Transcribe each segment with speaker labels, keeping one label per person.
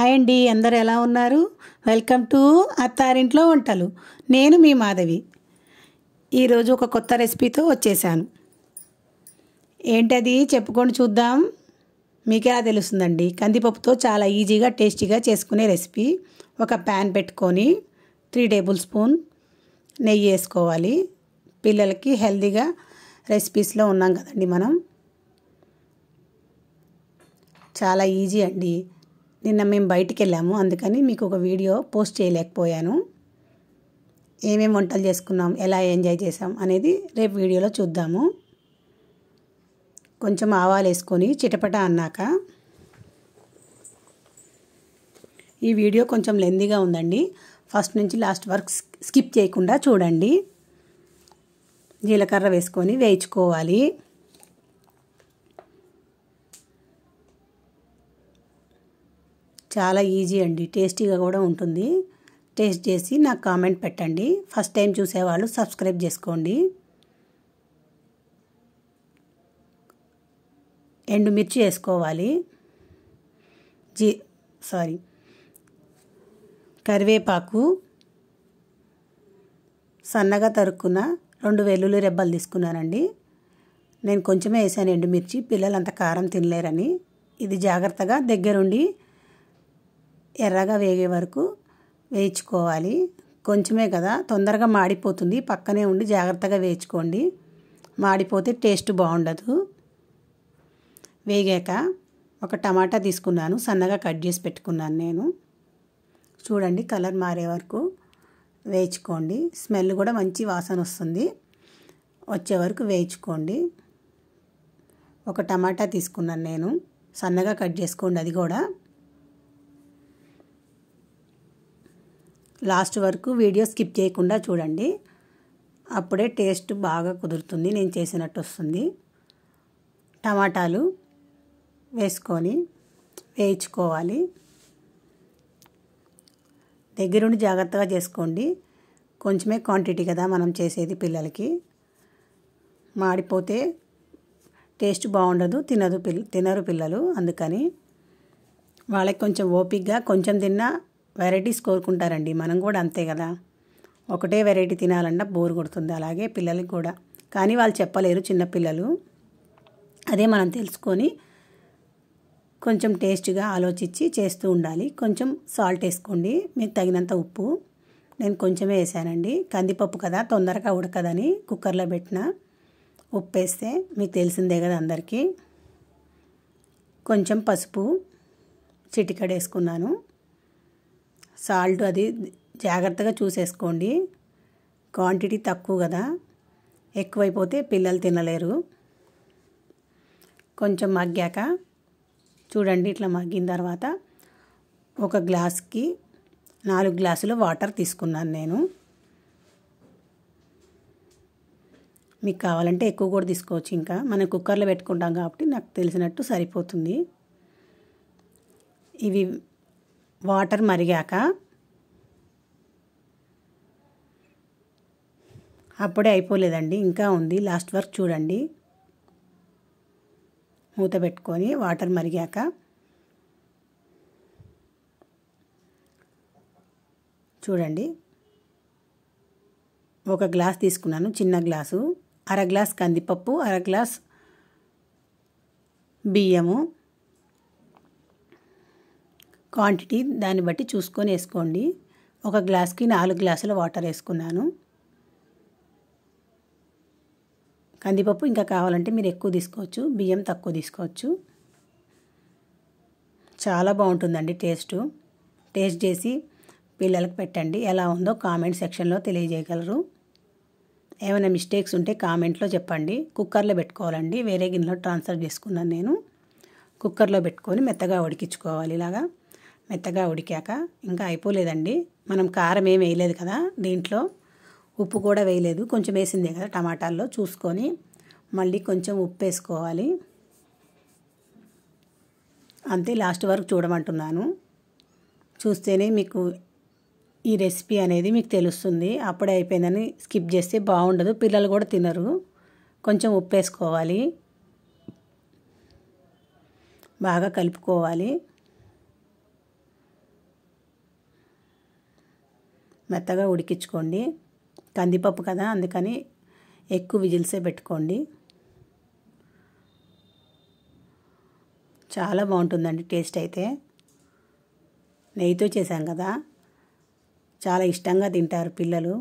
Speaker 1: hi అండి అందరు ఎలా ఉన్నారు వెల్కమ్ టు అత్తారింట్లో వంటలు నేను మీ మాధవి ఈరోజు ఒక కొత్త రెసిపీతో వచ్చేసాను ఏంటది చెప్పుకొని చూద్దాం ఎలా తెలుస్తుందండి కందిపప్పుతో చాలా ఈజీగా టేస్టీగా చేసుకునే రెసిపీ ఒక ప్యాన్ పెట్టుకొని త్రీ టేబుల్ స్పూన్ నెయ్యి వేసుకోవాలి పిల్లలకి హెల్దీగా రెసిపీస్లో ఉన్నాం కదండి మనం చాలా ఈజీ అండి నిన్న మేము బయటికి వెళ్ళాము అందుకని మీకు ఒక వీడియో పోస్ట్ చేయలేకపోయాను ఏమేమి వంటలు చేసుకున్నాం ఎలా ఎంజాయ్ చేసాం అనేది రేపు వీడియోలో చూద్దాము కొంచెం ఆవాలు వేసుకొని చిటపట అన్నాక ఈ వీడియో కొంచెం లెందీగా ఉందండి ఫస్ట్ నుంచి లాస్ట్ వర్క్ స్కిప్ చేయకుండా చూడండి జీలకర్ర వేసుకొని వేయించుకోవాలి చాలా ఈజీ అండి టేస్టీగా కూడా ఉంటుంది టేస్ట్ చేసి నాకు కామెంట్ పెట్టండి ఫస్ట్ టైం చూసేవాళ్ళు సబ్స్క్రైబ్ చేసుకోండి ఎండుమిర్చి వేసుకోవాలి జీ సారీ కరివేపాకు సన్నగా తరుక్కున్న రెండు వెల్లుల్లి రెబ్బలు తీసుకున్నానండి నేను కొంచెమే వేసాను ఎండుమిర్చి పిల్లలు అంత కారం తినలేరని ఇది జాగ్రత్తగా దగ్గరుండి ఎర్రగా వేగే వరకు వేయించుకోవాలి కొంచెమే కదా తొందరగా మాడిపోతుంది పక్కనే ఉండి జాగ్రత్తగా వేయించుకోండి మాడిపోతే టేస్ట్ బాగుండదు వేగాక ఒక టమాటా తీసుకున్నాను సన్నగా కట్ చేసి పెట్టుకున్నాను నేను చూడండి కలర్ మారే వరకు వేయించుకోండి స్మెల్ కూడా మంచి వాసన వస్తుంది వచ్చే వరకు వేయించుకోండి ఒక టమాటా తీసుకున్నాను నేను సన్నగా కట్ చేసుకోండి అది కూడా లాస్ట్ వరకు వీడియో స్కిప్ చేయకుండా చూడండి అప్పుడే టేస్ట్ బాగా కుదురుతుంది నేను చేసినట్టు వస్తుంది టమాటాలు వేసుకొని వేయించుకోవాలి దగ్గరుండి జాగ్రత్తగా చేసుకోండి కొంచెమే క్వాంటిటీ కదా మనం చేసేది పిల్లలకి మాడిపోతే టేస్ట్ బాగుండదు తినదు పిల్ తినరు పిల్లలు అందుకని వాళ్ళకి కొంచెం ఓపిక్గా కొంచెం తిన్నా వెరైటీస్ కోరుకుంటారండి మనం కూడా అంతే కదా ఒకటే వెరైటీ తినాలన్నా బోర్ కొడుతుంది అలాగే పిల్లలకి కూడా కానీ వాళ్ళు చెప్పలేరు చిన్నపిల్లలు అదే మనం తెలుసుకొని కొంచెం టేస్ట్గా ఆలోచించి చేస్తూ ఉండాలి కొంచెం సాల్ట్ వేసుకోండి మీకు తగినంత ఉప్పు నేను కొంచెమే వేసానండి కందిపప్పు కదా తొందరగా ఉడకదని కుక్కర్లో పెట్టిన ఉప్పు వేస్తే మీకు తెలిసిందే కదా అందరికీ కొంచెం పసుపు వేసుకున్నాను సాల్ట్ అది జాగ్రత్తగా చూసేసుకోండి క్వాంటిటీ తక్కువ కదా ఎక్కువైపోతే పిల్లలు తినలేరు కొంచెం మగ్గాక చూడండి ఇట్లా మగ్గిన తర్వాత ఒక గ్లాస్కి నాలుగు గ్లాసులు వాటర్ తీసుకున్నాను నేను మీకు కావాలంటే ఎక్కువ కూడా తీసుకోవచ్చు ఇంకా మనం కుక్కర్లో పెట్టుకుంటాం కాబట్టి నాకు తెలిసినట్టు సరిపోతుంది ఇవి వాటర్ మరిగాక అప్పుడే అయిపోలేదండి ఇంకా ఉంది లాస్ట్ వరకు చూడండి మూత పెట్టుకొని వాటర్ మరిగాక చూడండి ఒక గ్లాస్ తీసుకున్నాను చిన్న గ్లాసు అర గ్లాస్ కందిపప్పు అర గ్లాస్ బియ్యము క్వాంటిటీ దాన్ని బట్టి చూసుకొని వేసుకోండి ఒక గ్లాస్కి నాలుగు గ్లాసుల వాటర్ వేసుకున్నాను కందిపప్పు ఇంకా కావాలంటే మీరు ఎక్కువ తీసుకోవచ్చు బియ్యం తక్కువ తీసుకోవచ్చు చాలా బాగుంటుందండి టేస్టు టేస్ట్ చేసి పిల్లలకు పెట్టండి ఎలా ఉందో కామెంట్ సెక్షన్లో తెలియజేయగలరు ఏమైనా మిస్టేక్స్ ఉంటే కామెంట్లో చెప్పండి కుక్కర్లో పెట్టుకోవాలండి వేరే గిన్నెలో ట్రాన్స్ఫర్ చేసుకున్నాను నేను కుక్కర్లో పెట్టుకొని మెత్తగా ఉడికించుకోవాలి ఇలాగా మెత్తగా ఉడికాక ఇంకా అయిపోలేదండి మనం కారం ఏం వేయలేదు కదా దీంట్లో ఉప్పు కూడా వేయలేదు కొంచెం వేసిందే కదా టమాటాల్లో చూసుకొని మళ్ళీ కొంచెం ఉప్పు వేసుకోవాలి అంతే లాస్ట్ వరకు చూడమంటున్నాను చూస్తేనే మీకు ఈ రెసిపీ అనేది మీకు తెలుస్తుంది అప్పుడే అయిపోయిందని స్కిప్ చేస్తే బాగుండదు పిల్లలు కూడా తినరు కొంచెం ఉప్పు వేసుకోవాలి బాగా కలుపుకోవాలి మెత్తగా ఉడికించుకోండి కందిపప్పు కదా అందుకని ఎక్కువ విజిల్సే పెట్టుకోండి చాలా బాగుంటుందండి టేస్ట్ అయితే నెయ్యితో చేశాం కదా చాలా ఇష్టంగా తింటారు పిల్లలు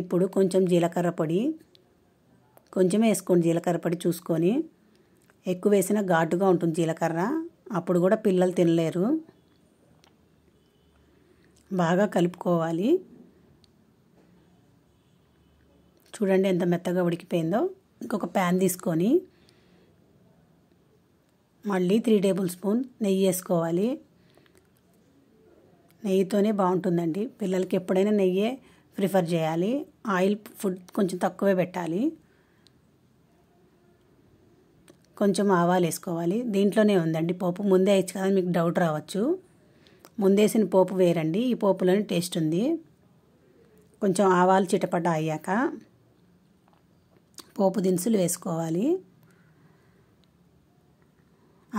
Speaker 1: ఇప్పుడు కొంచెం జీలకర్ర పొడి కొంచెం వేసుకోండి జీలకర్ర పొడి చూసుకొని ఎక్కువ వేసిన ఘాటుగా ఉంటుంది జీలకర్ర అప్పుడు కూడా పిల్లలు తినలేరు బాగా కలుపుకోవాలి చూడండి ఎంత మెత్తగా ఉడికిపోయిందో ఇంకొక ప్యాన్ తీసుకొని మళ్ళీ త్రీ టేబుల్ స్పూన్ నెయ్యి వేసుకోవాలి నెయ్యితోనే బాగుంటుందండి పిల్లలకి ఎప్పుడైనా నెయ్యే ప్రిఫర్ చేయాలి ఆయిల్ ఫుడ్ కొంచెం తక్కువే పెట్టాలి కొంచెం ఆవాలు వేసుకోవాలి దీంట్లోనే ఉందండి పోపు ముందే వేయచ్చు కదా మీకు డౌట్ రావచ్చు ముందేసిన పోపు వేరండి ఈ పోపులోని టేస్ట్ ఉంది కొంచెం ఆవాలు చిటపట అయ్యాక పోపు దినుసులు వేసుకోవాలి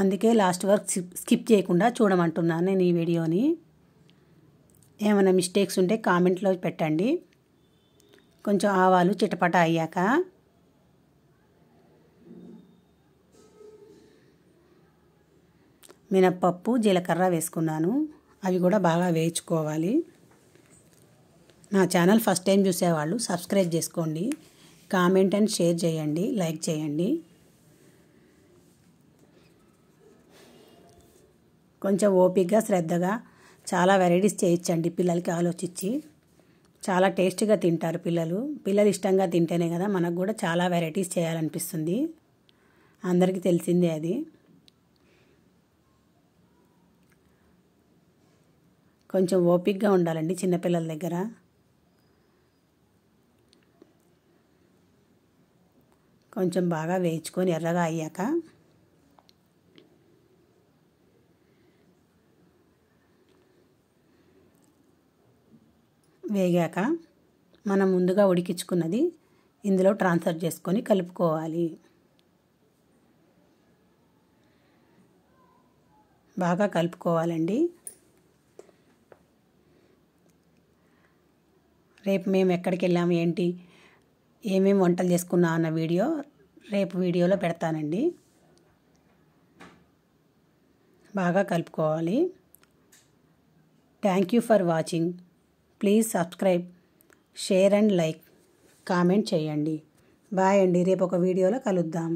Speaker 1: అందుకే లాస్ట్ వరకు స్కిప్ చేయకుండా చూడమంటున్నాను నేను ఈ వీడియోని ఏమైనా మిస్టేక్స్ ఉంటే కామెంట్లో పెట్టండి కొంచెం ఆవాలు చిటపట అయ్యాక మినప్పప్పు జీలకర్ర వేసుకున్నాను అవి కూడా బాగా వేయించుకోవాలి నా ఛానల్ ఫస్ట్ టైం చూసేవాళ్ళు సబ్స్క్రైబ్ చేసుకోండి కామెంట్ అండ్ షేర్ చేయండి లైక్ చేయండి కొంచెం ఓపికగా శ్రద్ధగా చాలా వెరైటీస్ చేయించండి పిల్లలకి ఆలోచించి చాలా టేస్టీగా తింటారు పిల్లలు పిల్లలు ఇష్టంగా తింటేనే కదా మనకు కూడా చాలా వెరైటీస్ చేయాలనిపిస్తుంది అందరికీ తెలిసిందే అది కొంచెం ఓపిక్గా ఉండాలండి చిన్నపిల్లల దగ్గర కొంచెం బాగా వేయించుకొని ఎర్రగా అయ్యాక వేగాక మనం ముందుగా ఉడికించుకున్నది ఇందులో ట్రాన్స్ఫర్ చేసుకొని కలుపుకోవాలి బాగా కలుపుకోవాలండి రేపు మేము ఎక్కడికి వెళ్ళాము ఏంటి ఏమేమి వంటలు చేసుకున్నా అన్న వీడియో రేపు వీడియోలో పెడతానండి బాగా కలుపుకోవాలి thank you for watching please subscribe share and like comment చేయండి బాయ్ అండి రేపు ఒక వీడియోలో కలుద్దాం